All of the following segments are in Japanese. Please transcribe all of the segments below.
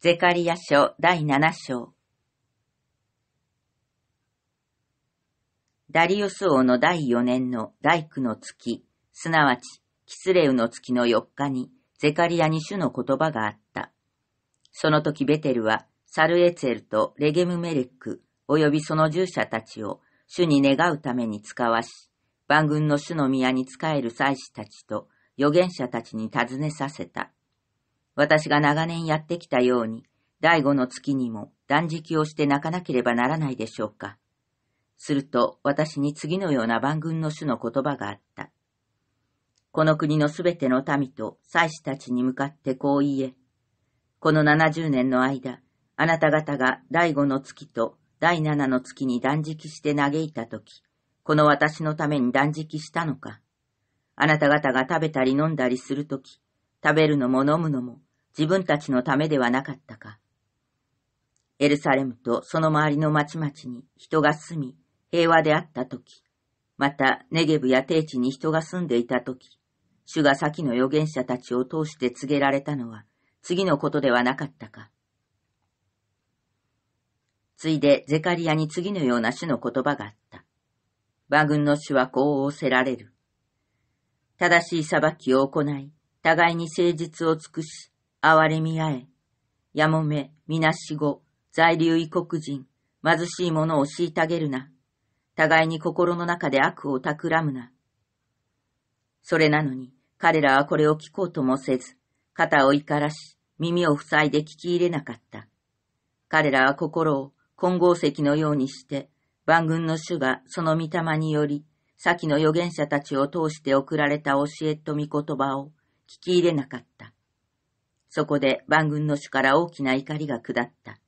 ゼカリア書第7章。ダリオス王の第4年の大工の月、すなわち、キスレウの月の4日に、ゼカリアに主の言葉があった。その時ベテルは、サルエツェルとレゲムメレック、及びその従者たちを、主に願うために使わし、万軍の主の宮に仕える祭司たちと、預言者たちに尋ねさせた。私が長年やってきたように、第五の月にも断食をして泣かなければならないでしょうか。すると私に次のような万軍の主の言葉があった。この国のすべての民と祭司たちに向かってこう言え。この70年の間、あなた方が第五の月と第七の月に断食して嘆いたとき、この私のために断食したのか。あなた方が食べたり飲んだりするとき、食べるのも飲むのも、自分たちのためではなかったか。エルサレムとその周りの町々に人が住み、平和であったとき、またネゲブや低地に人が住んでいたとき、主が先の預言者たちを通して告げられたのは、次のことではなかったか。ついでゼカリアに次のような主の言葉があった。馬群の主はこう仰せられる。正しい裁きを行い、互いに誠実を尽くし、憐れみあえ。やもめ、みなしご、在留異国人、貧しい者を虐げるな。互いに心の中で悪を企むな。それなのに、彼らはこれを聞こうともせず、肩を怒らし、耳を塞いで聞き入れなかった。彼らは心を金剛石のようにして、万軍の主がその御霊により、先の預言者たちを通して送られた教えと御言葉を聞き入れなかった。そこで万軍の主から大きな怒りが下った。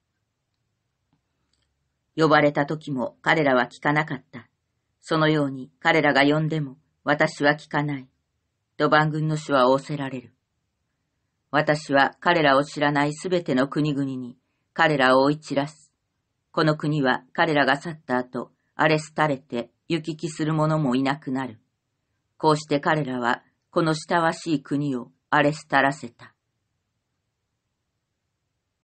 呼ばれた時も彼らは聞かなかった。そのように彼らが呼んでも私は聞かない。と万軍の主は仰せられる。私は彼らを知らないすべての国々に彼らを追い散らす。この国は彼らが去った後、荒れ廃れて行き来する者もいなくなる。こうして彼らはこの親しい国を荒れ廃らせた。